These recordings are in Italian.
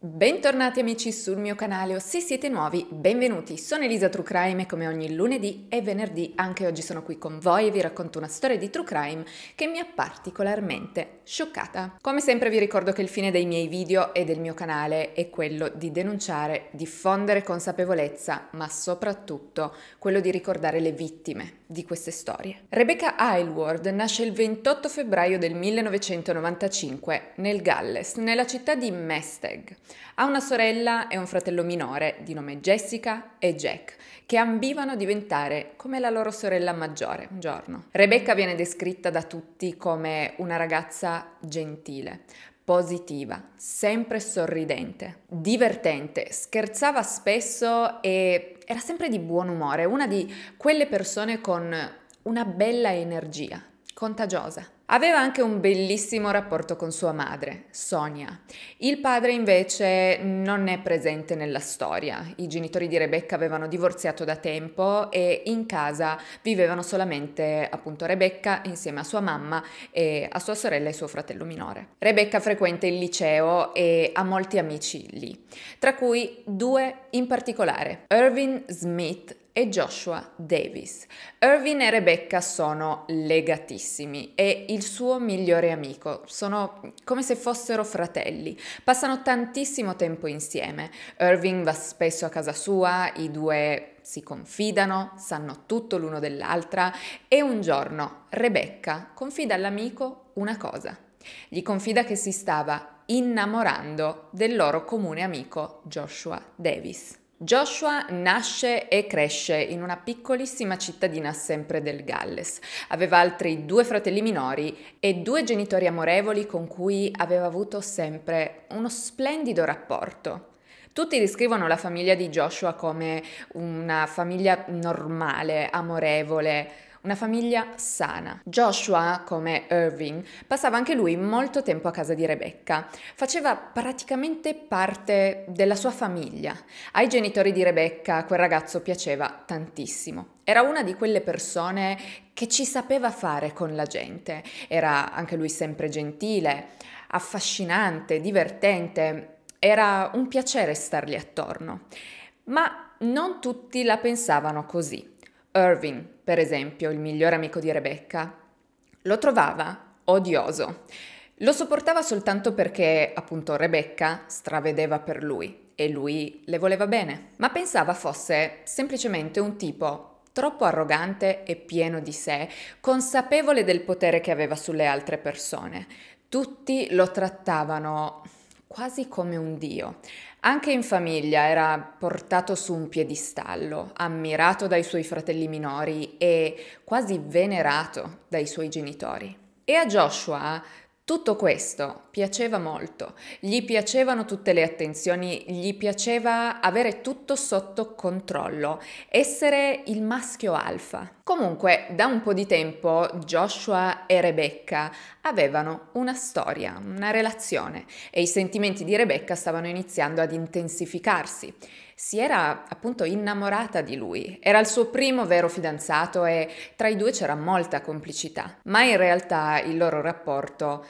Bentornati amici sul mio canale o se siete nuovi, benvenuti! Sono Elisa True Crime e come ogni lunedì e venerdì anche oggi sono qui con voi e vi racconto una storia di True Crime che mi ha particolarmente scioccata. Come sempre vi ricordo che il fine dei miei video e del mio canale è quello di denunciare, diffondere consapevolezza, ma soprattutto quello di ricordare le vittime di queste storie. Rebecca Aylward nasce il 28 febbraio del 1995 nel Galles, nella città di Mesteg. Ha una sorella e un fratello minore di nome Jessica e Jack, che ambivano a diventare come la loro sorella maggiore un giorno. Rebecca viene descritta da tutti come una ragazza gentile, positiva, sempre sorridente, divertente, scherzava spesso e era sempre di buon umore, una di quelle persone con una bella energia, contagiosa. Aveva anche un bellissimo rapporto con sua madre, Sonia. Il padre invece non è presente nella storia. I genitori di Rebecca avevano divorziato da tempo e in casa vivevano solamente appunto Rebecca insieme a sua mamma e a sua sorella e suo fratello minore. Rebecca frequenta il liceo e ha molti amici lì, tra cui due in particolare, Irving Smith e Joshua Davis. Irving e Rebecca sono legatissimi e il suo migliore amico, sono come se fossero fratelli, passano tantissimo tempo insieme. Irving va spesso a casa sua, i due si confidano, sanno tutto l'uno dell'altra e un giorno Rebecca confida all'amico una cosa. Gli confida che si stava innamorando del loro comune amico Joshua Davis. Joshua nasce e cresce in una piccolissima cittadina sempre del Galles. Aveva altri due fratelli minori e due genitori amorevoli con cui aveva avuto sempre uno splendido rapporto. Tutti descrivono la famiglia di Joshua come una famiglia normale, amorevole, una famiglia sana. Joshua, come Irving, passava anche lui molto tempo a casa di Rebecca, faceva praticamente parte della sua famiglia. Ai genitori di Rebecca quel ragazzo piaceva tantissimo. Era una di quelle persone che ci sapeva fare con la gente, era anche lui sempre gentile, affascinante, divertente, era un piacere stargli attorno. Ma non tutti la pensavano così. Irving, per esempio il migliore amico di Rebecca, lo trovava odioso. Lo sopportava soltanto perché appunto Rebecca stravedeva per lui e lui le voleva bene, ma pensava fosse semplicemente un tipo troppo arrogante e pieno di sé, consapevole del potere che aveva sulle altre persone. Tutti lo trattavano quasi come un dio. Anche in famiglia era portato su un piedistallo, ammirato dai suoi fratelli minori e quasi venerato dai suoi genitori. E a Joshua tutto questo piaceva molto, gli piacevano tutte le attenzioni, gli piaceva avere tutto sotto controllo, essere il maschio alfa. Comunque, da un po' di tempo Joshua e Rebecca avevano una storia, una relazione e i sentimenti di Rebecca stavano iniziando ad intensificarsi si era appunto innamorata di lui. Era il suo primo vero fidanzato e tra i due c'era molta complicità, ma in realtà il loro rapporto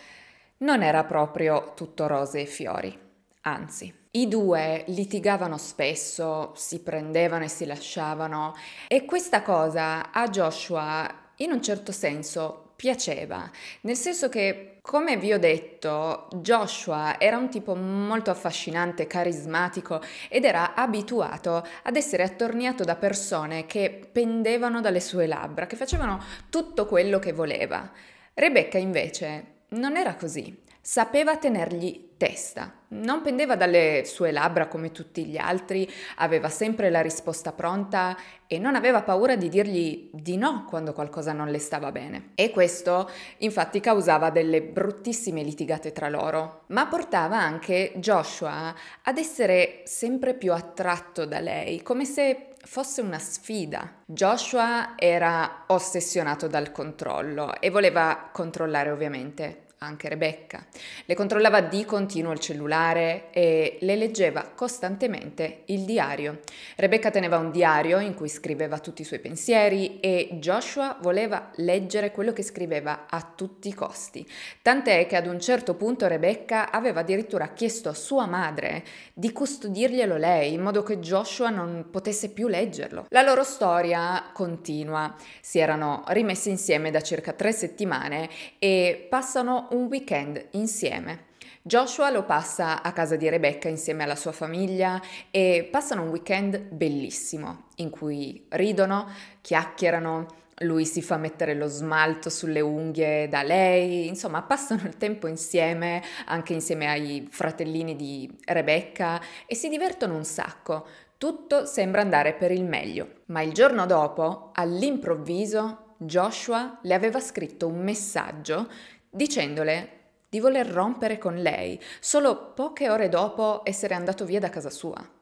non era proprio tutto rose e fiori, anzi. I due litigavano spesso, si prendevano e si lasciavano e questa cosa a Joshua in un certo senso piaceva, nel senso che come vi ho detto, Joshua era un tipo molto affascinante, carismatico ed era abituato ad essere attorniato da persone che pendevano dalle sue labbra, che facevano tutto quello che voleva. Rebecca invece non era così, sapeva tenergli testa. Non pendeva dalle sue labbra come tutti gli altri, aveva sempre la risposta pronta e non aveva paura di dirgli di no quando qualcosa non le stava bene. E questo infatti causava delle bruttissime litigate tra loro, ma portava anche Joshua ad essere sempre più attratto da lei, come se fosse una sfida. Joshua era ossessionato dal controllo e voleva controllare ovviamente anche Rebecca. Le controllava di continuo il cellulare e le leggeva costantemente il diario. Rebecca teneva un diario in cui scriveva tutti i suoi pensieri e Joshua voleva leggere quello che scriveva a tutti i costi. Tant'è che ad un certo punto Rebecca aveva addirittura chiesto a sua madre di custodirglielo lei in modo che Joshua non potesse più leggerlo. La loro storia continua. Si erano rimessi insieme da circa tre settimane e passano un weekend insieme. Joshua lo passa a casa di Rebecca insieme alla sua famiglia e passano un weekend bellissimo in cui ridono, chiacchierano, lui si fa mettere lo smalto sulle unghie da lei, insomma passano il tempo insieme, anche insieme ai fratellini di Rebecca e si divertono un sacco. Tutto sembra andare per il meglio, ma il giorno dopo, all'improvviso, Joshua le aveva scritto un messaggio dicendole di voler rompere con lei solo poche ore dopo essere andato via da casa sua.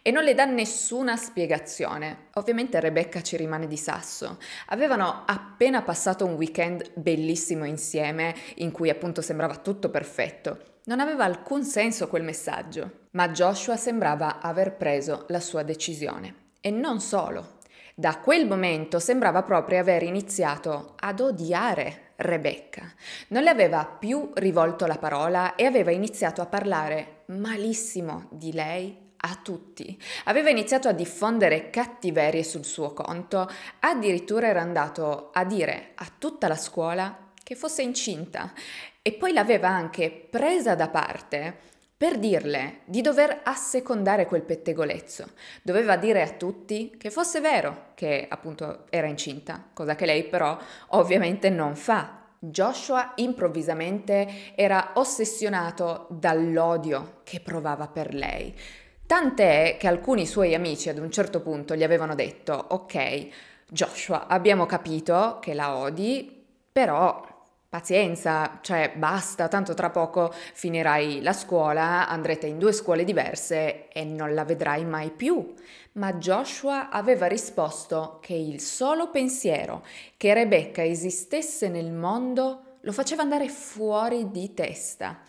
E non le dà nessuna spiegazione. Ovviamente Rebecca ci rimane di sasso. Avevano appena passato un weekend bellissimo insieme, in cui appunto sembrava tutto perfetto. Non aveva alcun senso quel messaggio. Ma Joshua sembrava aver preso la sua decisione. E non solo. Da quel momento sembrava proprio aver iniziato ad odiare Rebecca. Non le aveva più rivolto la parola e aveva iniziato a parlare malissimo di lei a tutti. Aveva iniziato a diffondere cattiverie sul suo conto, addirittura era andato a dire a tutta la scuola che fosse incinta e poi l'aveva anche presa da parte per dirle di dover assecondare quel pettegolezzo. Doveva dire a tutti che fosse vero che appunto era incinta, cosa che lei però ovviamente non fa. Joshua improvvisamente era ossessionato dall'odio che provava per lei. Tant'è che alcuni suoi amici ad un certo punto gli avevano detto, ok, Joshua, abbiamo capito che la odi, però pazienza, cioè basta, tanto tra poco finirai la scuola, andrete in due scuole diverse e non la vedrai mai più. Ma Joshua aveva risposto che il solo pensiero che Rebecca esistesse nel mondo lo faceva andare fuori di testa.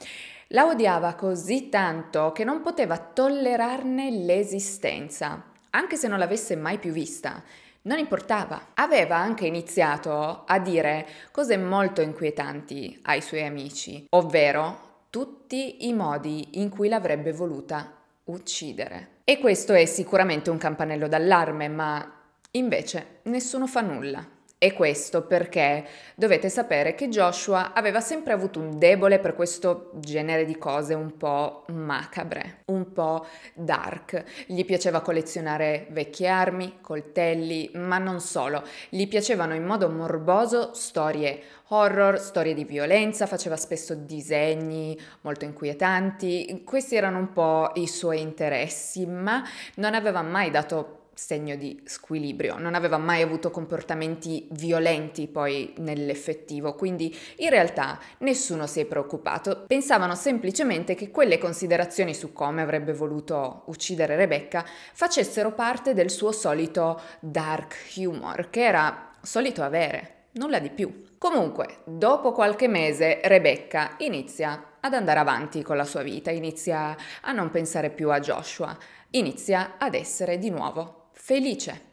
La odiava così tanto che non poteva tollerarne l'esistenza, anche se non l'avesse mai più vista non importava. Aveva anche iniziato a dire cose molto inquietanti ai suoi amici, ovvero tutti i modi in cui l'avrebbe voluta uccidere. E questo è sicuramente un campanello d'allarme, ma invece nessuno fa nulla. E questo perché dovete sapere che Joshua aveva sempre avuto un debole per questo genere di cose un po' macabre, un po' dark. Gli piaceva collezionare vecchie armi, coltelli, ma non solo. Gli piacevano in modo morboso storie horror, storie di violenza, faceva spesso disegni molto inquietanti. Questi erano un po' i suoi interessi, ma non aveva mai dato segno di squilibrio, non aveva mai avuto comportamenti violenti poi nell'effettivo, quindi in realtà nessuno si è preoccupato, pensavano semplicemente che quelle considerazioni su come avrebbe voluto uccidere Rebecca facessero parte del suo solito dark humor, che era solito avere, nulla di più. Comunque, dopo qualche mese Rebecca inizia ad andare avanti con la sua vita, inizia a non pensare più a Joshua, inizia ad essere di nuovo felice.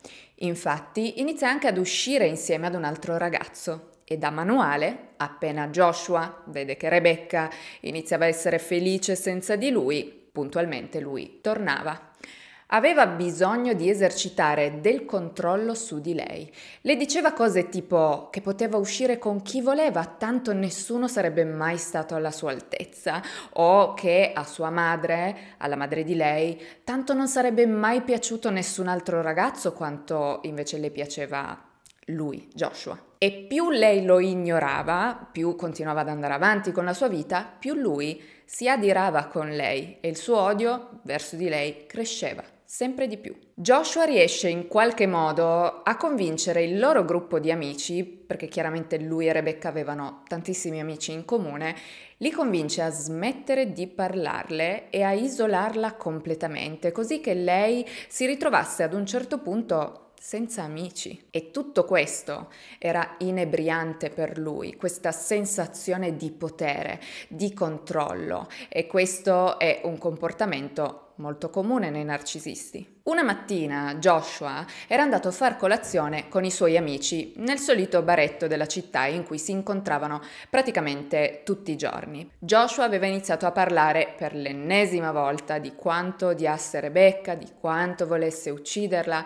Infatti inizia anche ad uscire insieme ad un altro ragazzo e da manuale, appena Joshua vede che Rebecca iniziava a essere felice senza di lui, puntualmente lui tornava aveva bisogno di esercitare del controllo su di lei. Le diceva cose tipo che poteva uscire con chi voleva, tanto nessuno sarebbe mai stato alla sua altezza, o che a sua madre, alla madre di lei, tanto non sarebbe mai piaciuto nessun altro ragazzo quanto invece le piaceva lui, Joshua. E più lei lo ignorava, più continuava ad andare avanti con la sua vita, più lui si adirava con lei e il suo odio verso di lei cresceva sempre di più. Joshua riesce in qualche modo a convincere il loro gruppo di amici, perché chiaramente lui e Rebecca avevano tantissimi amici in comune, li convince a smettere di parlarle e a isolarla completamente, così che lei si ritrovasse ad un certo punto senza amici. E tutto questo era inebriante per lui, questa sensazione di potere, di controllo e questo è un comportamento molto comune nei narcisisti. Una mattina Joshua era andato a far colazione con i suoi amici nel solito baretto della città in cui si incontravano praticamente tutti i giorni. Joshua aveva iniziato a parlare per l'ennesima volta di quanto odiasse Rebecca, di quanto volesse ucciderla,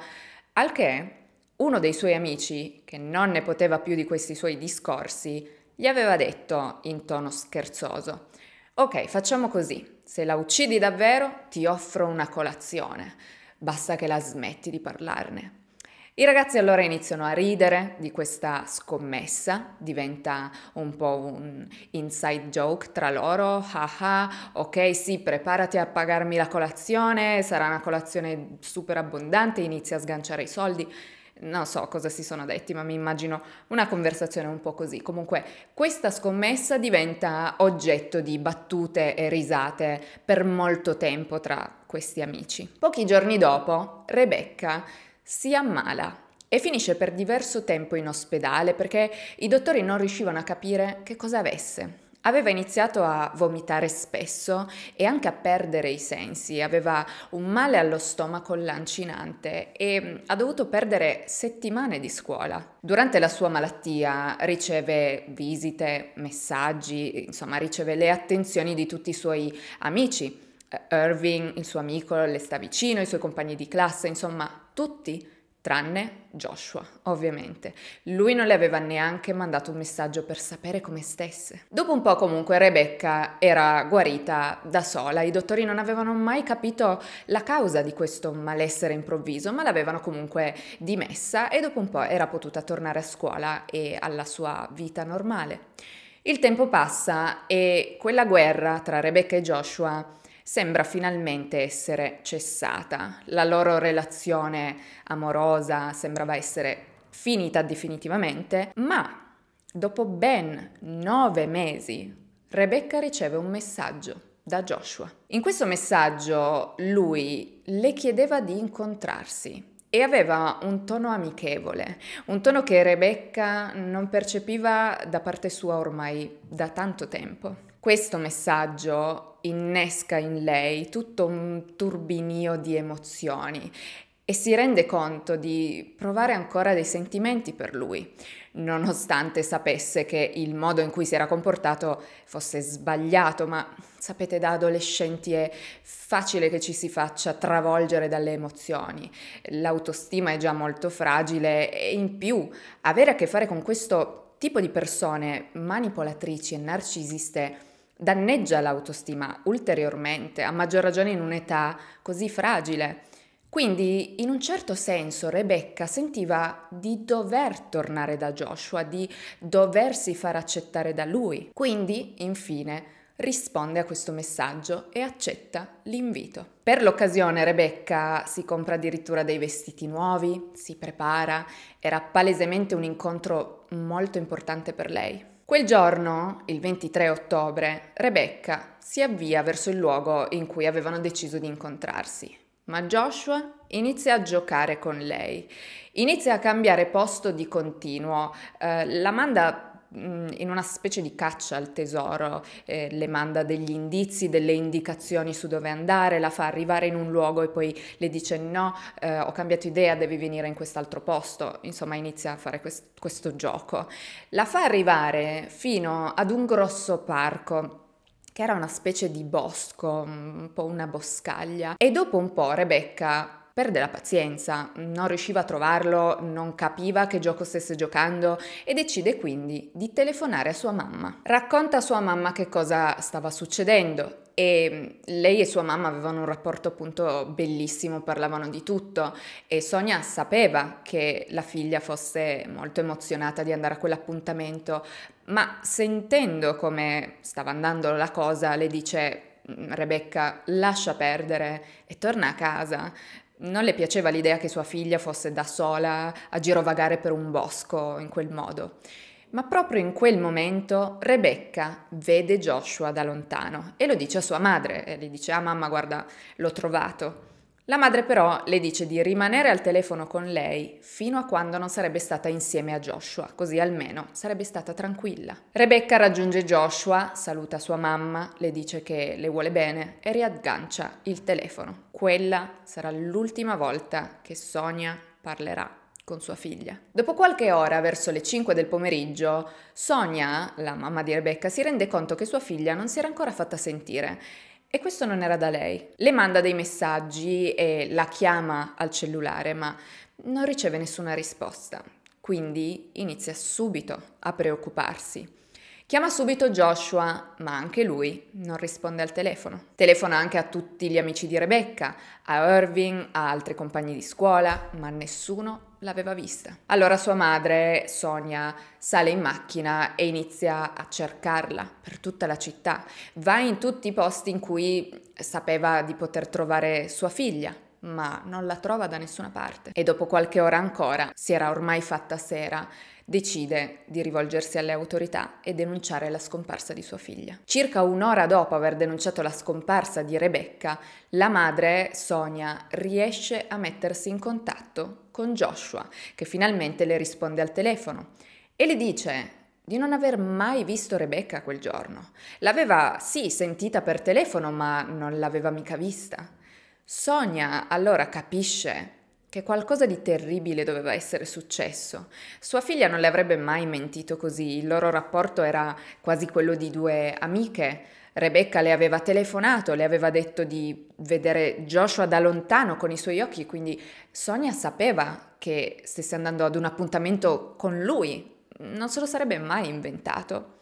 al che uno dei suoi amici, che non ne poteva più di questi suoi discorsi, gli aveva detto in tono scherzoso Ok, facciamo così. Se la uccidi davvero, ti offro una colazione. Basta che la smetti di parlarne. I ragazzi allora iniziano a ridere di questa scommessa, diventa un po' un inside joke tra loro, ah ok sì preparati a pagarmi la colazione, sarà una colazione super abbondante, inizia a sganciare i soldi, non so cosa si sono detti, ma mi immagino una conversazione un po' così. Comunque questa scommessa diventa oggetto di battute e risate per molto tempo tra questi amici. Pochi giorni dopo, Rebecca si ammala e finisce per diverso tempo in ospedale perché i dottori non riuscivano a capire che cosa avesse. Aveva iniziato a vomitare spesso e anche a perdere i sensi, aveva un male allo stomaco lancinante e mm, ha dovuto perdere settimane di scuola. Durante la sua malattia riceve visite, messaggi, insomma riceve le attenzioni di tutti i suoi amici. Eh, Irving, il suo amico, le sta vicino, i suoi compagni di classe, insomma tutti tranne Joshua, ovviamente. Lui non le aveva neanche mandato un messaggio per sapere come stesse. Dopo un po' comunque Rebecca era guarita da sola, i dottori non avevano mai capito la causa di questo malessere improvviso, ma l'avevano comunque dimessa e dopo un po' era potuta tornare a scuola e alla sua vita normale. Il tempo passa e quella guerra tra Rebecca e Joshua sembra finalmente essere cessata. La loro relazione amorosa sembrava essere finita definitivamente, ma dopo ben nove mesi Rebecca riceve un messaggio da Joshua. In questo messaggio lui le chiedeva di incontrarsi e aveva un tono amichevole, un tono che Rebecca non percepiva da parte sua ormai da tanto tempo. Questo messaggio innesca in lei tutto un turbinio di emozioni e si rende conto di provare ancora dei sentimenti per lui, nonostante sapesse che il modo in cui si era comportato fosse sbagliato, ma sapete da adolescenti è facile che ci si faccia travolgere dalle emozioni, l'autostima è già molto fragile e in più avere a che fare con questo tipo di persone manipolatrici e narcisiste danneggia l'autostima ulteriormente, a maggior ragione in un'età così fragile. Quindi, in un certo senso, Rebecca sentiva di dover tornare da Joshua, di doversi far accettare da lui. Quindi, infine, risponde a questo messaggio e accetta l'invito. Per l'occasione Rebecca si compra addirittura dei vestiti nuovi, si prepara, era palesemente un incontro molto importante per lei. Quel giorno, il 23 ottobre, Rebecca si avvia verso il luogo in cui avevano deciso di incontrarsi, ma Joshua inizia a giocare con lei, inizia a cambiare posto di continuo, eh, la manda in una specie di caccia al tesoro, eh, le manda degli indizi, delle indicazioni su dove andare, la fa arrivare in un luogo e poi le dice no, eh, ho cambiato idea, devi venire in quest'altro posto, insomma inizia a fare quest- questo gioco. La fa arrivare fino ad un grosso parco che era una specie di bosco, un po' una boscaglia, e dopo un po' Rebecca Perde la pazienza, non riusciva a trovarlo, non capiva che gioco stesse giocando e decide quindi di telefonare a sua mamma. Racconta a sua mamma che cosa stava succedendo e mm, lei e sua mamma avevano un rapporto appunto bellissimo, parlavano di tutto e Sonia sapeva che la figlia fosse molto emozionata di andare a quell'appuntamento, ma sentendo come stava andando la cosa le dice mm, Rebecca lascia perdere e torna a casa non le piaceva l'idea che sua figlia fosse da sola a girovagare per un bosco in quel modo. Ma proprio in quel momento Rebecca vede Joshua da lontano e lo dice a sua madre e gli dice: Ah mamma, guarda, l'ho trovato. La madre però le dice di rimanere al telefono con lei fino a quando non sarebbe stata insieme a Joshua, così almeno sarebbe stata tranquilla. Rebecca raggiunge Joshua, saluta sua mamma, le dice che le vuole bene e riaggancia il telefono. Quella sarà l'ultima volta che Sonia parlerà con sua figlia. Dopo qualche ora, verso le 5 del pomeriggio, Sonia, la mamma di Rebecca, si rende conto che sua figlia non si era ancora fatta sentire e questo non era da lei. Le manda dei messaggi e la chiama al cellulare, ma non riceve nessuna risposta. Quindi inizia subito a preoccuparsi. Chiama subito Joshua, ma anche lui non risponde al telefono. Telefona anche a tutti gli amici di Rebecca, a Irving, a altri compagni di scuola, ma nessuno l'aveva vista. Allora sua madre, Sonia, sale in macchina e inizia a cercarla per tutta la città. Va in tutti i posti in cui sapeva di poter trovare sua figlia, ma non la trova da nessuna parte. E dopo qualche ora ancora, si era ormai fatta sera, decide di rivolgersi alle autorità e denunciare la scomparsa di sua figlia. Circa un'ora dopo aver denunciato la scomparsa di Rebecca, la madre, Sonia, riesce a mettersi in contatto con Joshua, che finalmente le risponde al telefono e le dice di non aver mai visto Rebecca quel giorno. L'aveva sì sentita per telefono, ma non l'aveva mica vista. Sonia allora capisce che qualcosa di terribile doveva essere successo. Sua figlia non le avrebbe mai mentito così, il loro rapporto era quasi quello di due amiche Rebecca le aveva telefonato, le aveva detto di vedere Joshua da lontano con i suoi occhi, quindi Sonia sapeva che stesse andando ad un appuntamento con lui, non se lo sarebbe mai inventato,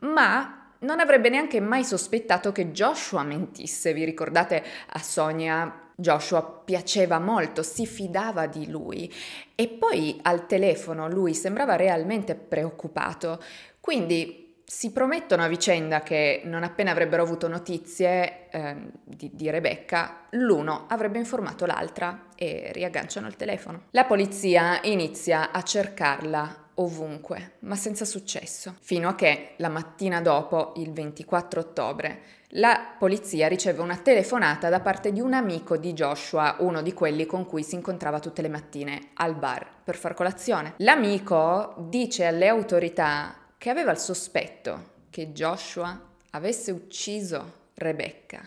ma non avrebbe neanche mai sospettato che Joshua mentisse. Vi ricordate a Sonia? Joshua piaceva molto, si fidava di lui e poi al telefono lui sembrava realmente preoccupato. Quindi si promettono a vicenda che non appena avrebbero avuto notizie eh, di, di, Rebecca, l'uno avrebbe informato l'altra e riagganciano il telefono. La polizia inizia a cercarla ovunque, ma senza successo, fino a che la mattina dopo, il 24 ottobre, la polizia riceve una telefonata da parte di un amico di Joshua, uno di quelli con cui si incontrava tutte le mattine al bar per far colazione. L'amico dice alle autorità che aveva il sospetto che Joshua avesse ucciso Rebecca.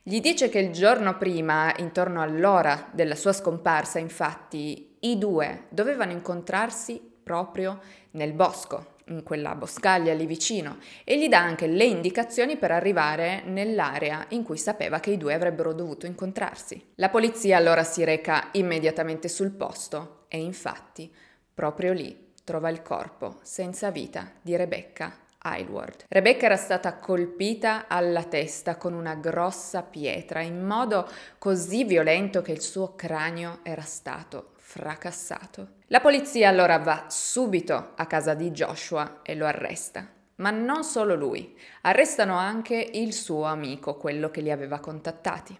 Gli dice che il giorno prima, intorno all'ora della sua scomparsa, infatti, i due dovevano incontrarsi proprio nel bosco, in quella boscaglia lì vicino, e gli dà anche le indicazioni per arrivare nell'area in cui sapeva che i due avrebbero dovuto incontrarsi. La polizia allora si reca immediatamente sul posto e infatti, proprio lì, trova il corpo, senza vita, di Rebecca, Aylward. Rebecca era stata colpita alla testa con una grossa pietra in modo così violento che il suo cranio era stato fracassato. La polizia allora va subito a casa di Joshua e lo arresta. Ma non solo lui, arrestano anche il suo amico, quello che li aveva contattati.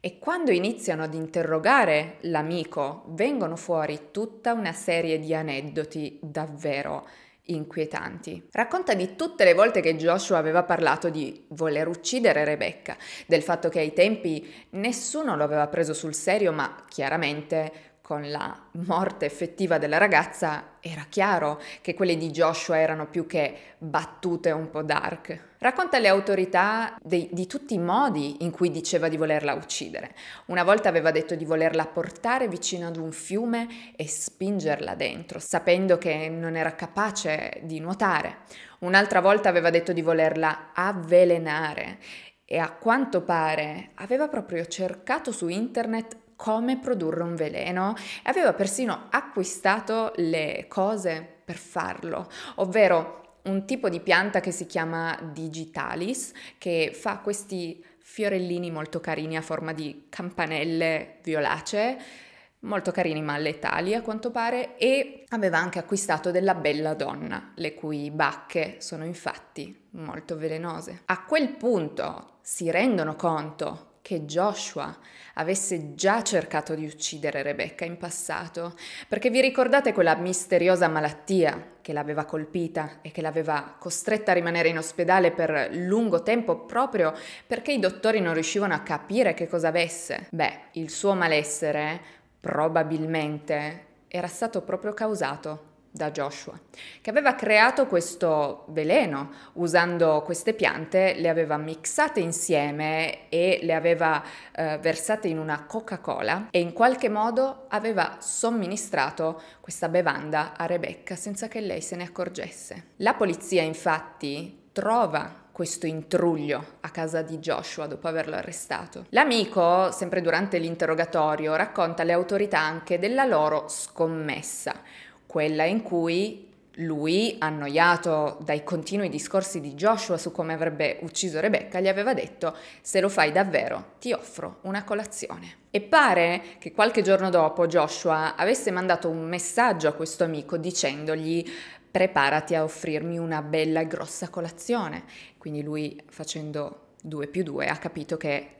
E quando iniziano ad interrogare l'amico, vengono fuori tutta una serie di aneddoti davvero inquietanti. Racconta di tutte le volte che Joshua aveva parlato di voler uccidere Rebecca, del fatto che ai tempi nessuno lo aveva preso sul serio, ma chiaramente con la morte effettiva della ragazza, era chiaro che quelle di Joshua erano più che battute un po' dark. Racconta alle autorità dei, di tutti i modi in cui diceva di volerla uccidere. Una volta aveva detto di volerla portare vicino ad un fiume e spingerla dentro, sapendo che non era capace di nuotare. Un'altra volta aveva detto di volerla avvelenare e a quanto pare aveva proprio cercato su internet come produrre un veleno e aveva persino acquistato le cose per farlo, ovvero un tipo di pianta che si chiama digitalis che fa questi fiorellini molto carini a forma di campanelle violacee molto carini ma letali a quanto pare e aveva anche acquistato della bella donna le cui bacche sono infatti molto velenose. A quel punto si rendono conto che Joshua avesse già cercato di uccidere Rebecca in passato, perché vi ricordate quella misteriosa malattia che l'aveva colpita e che l'aveva costretta a rimanere in ospedale per lungo tempo proprio perché i dottori non riuscivano a capire che cosa avesse? Beh, il suo malessere probabilmente era stato proprio causato da Joshua, che aveva creato questo veleno usando queste piante, le aveva mixate insieme e le aveva eh, versate in una Coca-Cola e in qualche modo aveva somministrato questa bevanda a Rebecca senza che lei se ne accorgesse. La polizia infatti trova questo intruglio a casa di Joshua dopo averlo arrestato. L'amico, sempre durante l'interrogatorio, racconta alle autorità anche della loro scommessa, quella in cui lui, annoiato dai continui discorsi di Joshua su come avrebbe ucciso Rebecca, gli aveva detto se lo fai davvero ti offro una colazione. E pare che qualche giorno dopo Joshua avesse mandato un messaggio a questo amico dicendogli preparati a offrirmi una bella e grossa colazione. Quindi lui facendo 2 più 2 ha capito che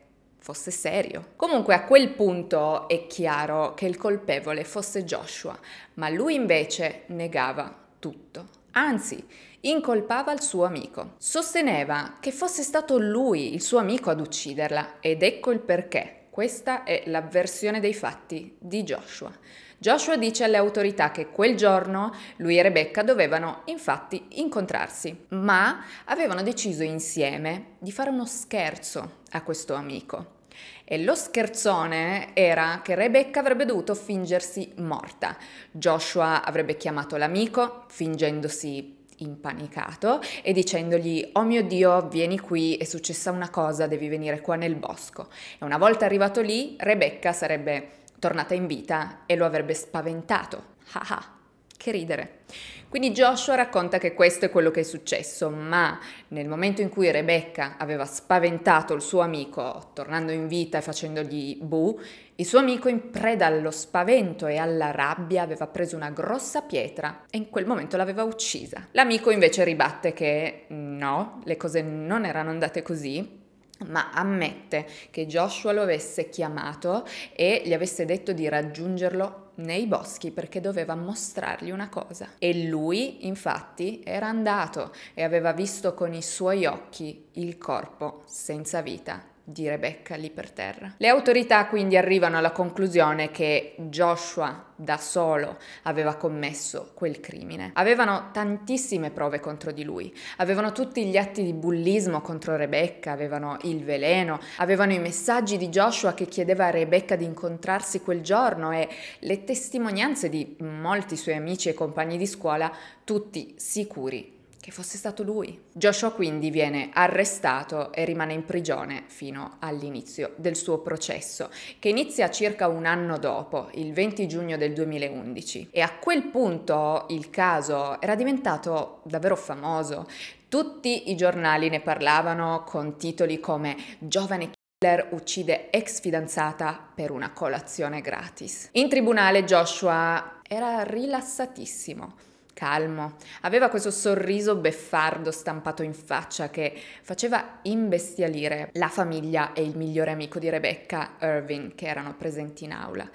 fosse serio. Comunque a quel punto è chiaro che il colpevole fosse Joshua, ma lui invece negava tutto. Anzi, incolpava il suo amico. Sosteneva che fosse stato lui, il suo amico, ad ucciderla ed ecco il perché. Questa è la versione dei fatti di Joshua. Joshua dice alle autorità che quel giorno lui e Rebecca dovevano infatti incontrarsi, ma avevano deciso insieme di fare uno scherzo a questo amico. E lo scherzone era che Rebecca avrebbe dovuto fingersi morta. Joshua avrebbe chiamato l'amico, fingendosi impanicato e dicendogli oh mio dio vieni qui è successa una cosa devi venire qua nel bosco e una volta arrivato lì Rebecca sarebbe tornata in vita e lo avrebbe spaventato. Ah che ridere. Quindi Joshua racconta che questo è quello che è successo, ma nel momento in cui Rebecca aveva spaventato il suo amico tornando in vita e facendogli bu, il suo amico in preda allo spavento e alla rabbia aveva preso una grossa pietra e in quel momento l'aveva uccisa. L'amico invece ribatte che no, le cose non erano andate così, ma ammette che Joshua lo avesse chiamato e gli avesse detto di raggiungerlo nei boschi perché doveva mostrargli una cosa. E lui, infatti, era andato e aveva visto con i suoi occhi il corpo senza vita di Rebecca lì per terra. Le autorità quindi arrivano alla conclusione che Joshua da solo aveva commesso quel crimine. Avevano tantissime prove contro di lui, avevano tutti gli atti di bullismo contro Rebecca, avevano il veleno, avevano i messaggi di Joshua che chiedeva a Rebecca di incontrarsi quel giorno e le testimonianze di molti suoi amici e compagni di scuola, tutti sicuri che fosse stato lui. Joshua quindi viene arrestato e rimane in prigione fino all'inizio del suo processo, che inizia circa un anno dopo, il 20 giugno del 2011. E a quel punto il caso era diventato davvero famoso. Tutti i giornali ne parlavano con titoli come Giovane Killer uccide ex fidanzata per una colazione gratis. In tribunale Joshua era rilassatissimo calmo. Aveva questo sorriso beffardo stampato in faccia che faceva imbestialire la famiglia e il migliore amico di Rebecca, Irving, che erano presenti in aula.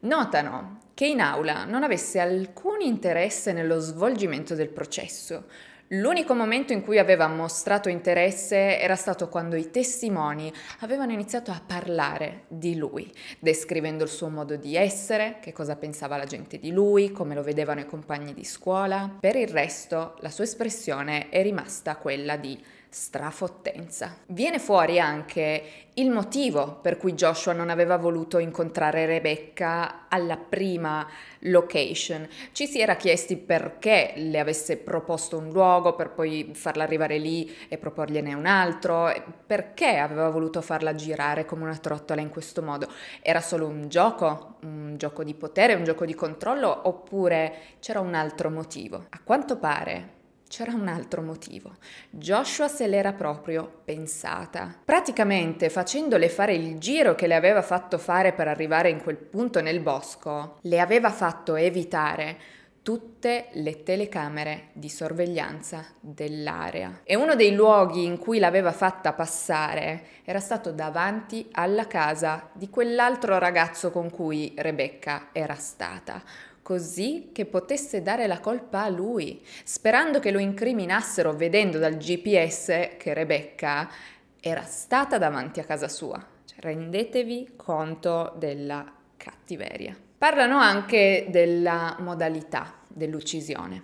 Notano che in aula non avesse alcun interesse nello svolgimento del processo. L'unico momento in cui aveva mostrato interesse era stato quando i testimoni avevano iniziato a parlare di lui, descrivendo il suo modo di essere, che cosa pensava la gente di lui, come lo vedevano i compagni di scuola. Per il resto la sua espressione è rimasta quella di strafottenza. Viene fuori anche il motivo per cui Joshua non aveva voluto incontrare Rebecca alla prima location. Ci si era chiesti perché le avesse proposto un luogo per poi farla arrivare lì e proporgliene un altro, perché aveva voluto farla girare come una trottola in questo modo. Era solo un gioco, un gioco di potere, un gioco di controllo oppure c'era un altro motivo? A quanto pare c'era un altro motivo. Joshua se l'era proprio pensata. Praticamente, facendole fare il giro che le aveva fatto fare per arrivare in quel punto nel bosco, le aveva fatto evitare tutte le telecamere di sorveglianza dell'area. E uno dei luoghi in cui l'aveva fatta passare era stato davanti alla casa di quell'altro ragazzo con cui Rebecca era stata così che potesse dare la colpa a lui, sperando che lo incriminassero vedendo dal GPS che Rebecca era stata davanti a casa sua. Cioè, rendetevi conto della cattiveria. Parlano anche della modalità dell'uccisione,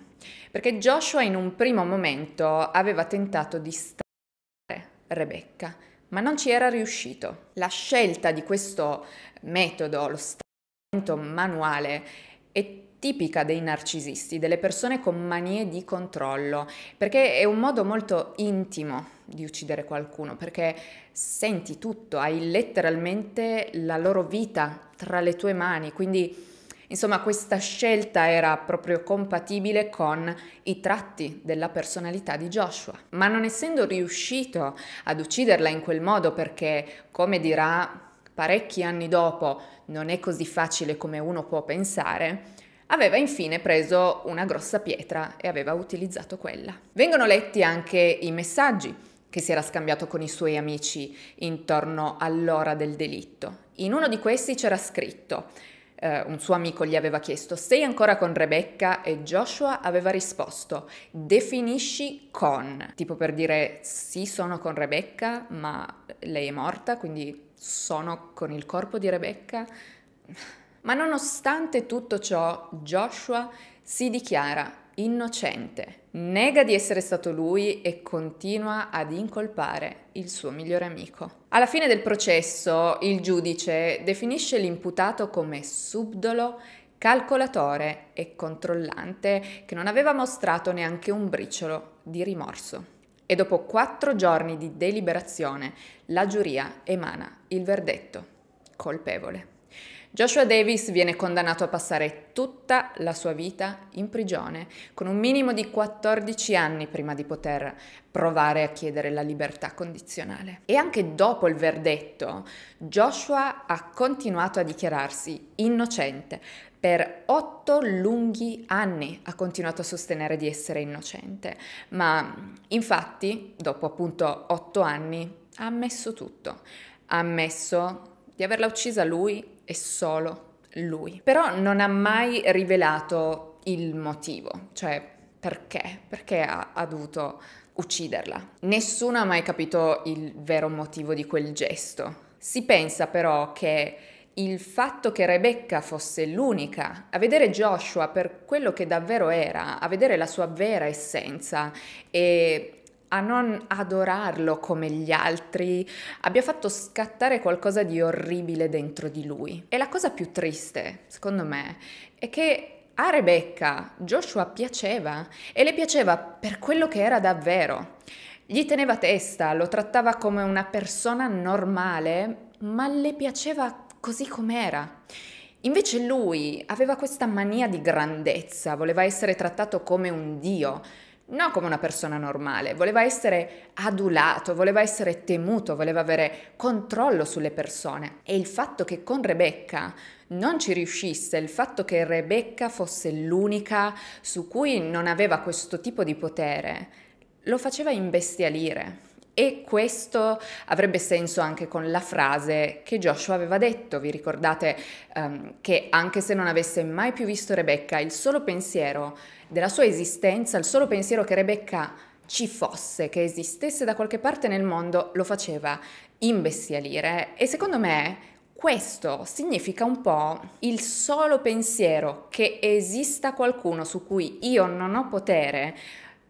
perché Joshua in un primo momento aveva tentato di stare Rebecca, ma non ci era riuscito. La scelta di questo metodo, lo stato manuale, è tipica dei narcisisti, delle persone con manie di controllo, perché è un modo molto intimo di uccidere qualcuno, perché senti tutto, hai letteralmente la loro vita tra le tue mani, quindi insomma questa scelta era proprio compatibile con i tratti della personalità di Joshua, ma non essendo riuscito ad ucciderla in quel modo perché, come dirà parecchi anni dopo non è così facile come uno può pensare, aveva infine preso una grossa pietra e aveva utilizzato quella. Vengono letti anche i messaggi che si era scambiato con i suoi amici intorno all'ora del delitto. In uno di questi c'era scritto, eh, un suo amico gli aveva chiesto, sei ancora con Rebecca? E Joshua aveva risposto, definisci con, tipo per dire sì sono con Rebecca, ma lei è morta, quindi sono con il corpo di Rebecca. Ma nonostante tutto ciò, Joshua si dichiara innocente, nega di essere stato lui e continua ad incolpare il suo migliore amico. Alla fine del processo, il giudice definisce l'imputato come subdolo, calcolatore e controllante che non aveva mostrato neanche un briciolo di rimorso e dopo quattro giorni di deliberazione la giuria emana il verdetto colpevole. Joshua Davis viene condannato a passare tutta la sua vita in prigione, con un minimo di 14 anni prima di poter provare a chiedere la libertà condizionale. E anche dopo il verdetto, Joshua ha continuato a dichiararsi innocente. Per otto lunghi anni ha continuato a sostenere di essere innocente, ma infatti, dopo appunto otto anni, ha ammesso tutto. Ha ammesso di averla uccisa lui e solo lui. Però non ha mai rivelato il motivo, cioè perché, perché ha, ha dovuto ucciderla. Nessuno ha mai capito il vero motivo di quel gesto. Si pensa però che il fatto che Rebecca fosse l'unica a vedere Joshua per quello che davvero era, a vedere la sua vera essenza e a non adorarlo come gli altri, abbia fatto scattare qualcosa di orribile dentro di lui. E la cosa più triste, secondo me, è che a Rebecca Joshua piaceva e le piaceva per quello che era davvero. Gli teneva testa, lo trattava come una persona normale, ma le piaceva così com'era. Invece lui aveva questa mania di grandezza, voleva essere trattato come un dio non come una persona normale, voleva essere adulato, voleva essere temuto, voleva avere controllo sulle persone. E il fatto che con Rebecca non ci riuscisse, il fatto che Rebecca fosse l'unica su cui non aveva questo tipo di potere, lo faceva imbestialire. E questo avrebbe senso anche con la frase che Joshua aveva detto. Vi ricordate um, che anche se non avesse mai più visto Rebecca, il solo pensiero della sua esistenza, il solo pensiero che Rebecca ci fosse, che esistesse da qualche parte nel mondo, lo faceva imbestialire. E secondo me questo significa un po' il solo pensiero che esista qualcuno su cui io non ho potere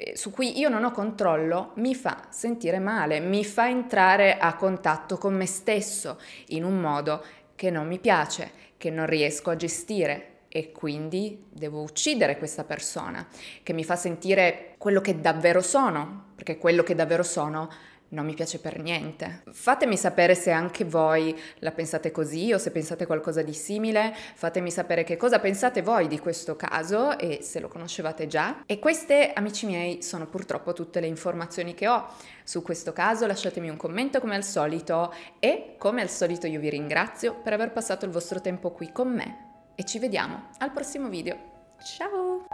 eh, su cui io non ho controllo mi fa sentire male, mi fa entrare a contatto con me stesso in un modo che non mi piace, che non riesco a gestire e quindi devo uccidere questa persona che mi fa sentire quello che davvero sono, perché quello che davvero sono non mi piace per niente. Fatemi sapere se anche voi la pensate così o se pensate qualcosa di simile, fatemi sapere che cosa pensate voi di questo caso e se lo conoscevate già. E queste, amici miei, sono purtroppo tutte le informazioni che ho su questo caso, lasciatemi un commento come al solito e come al solito io vi ringrazio per aver passato il vostro tempo qui con me e ci vediamo al prossimo video. Ciao!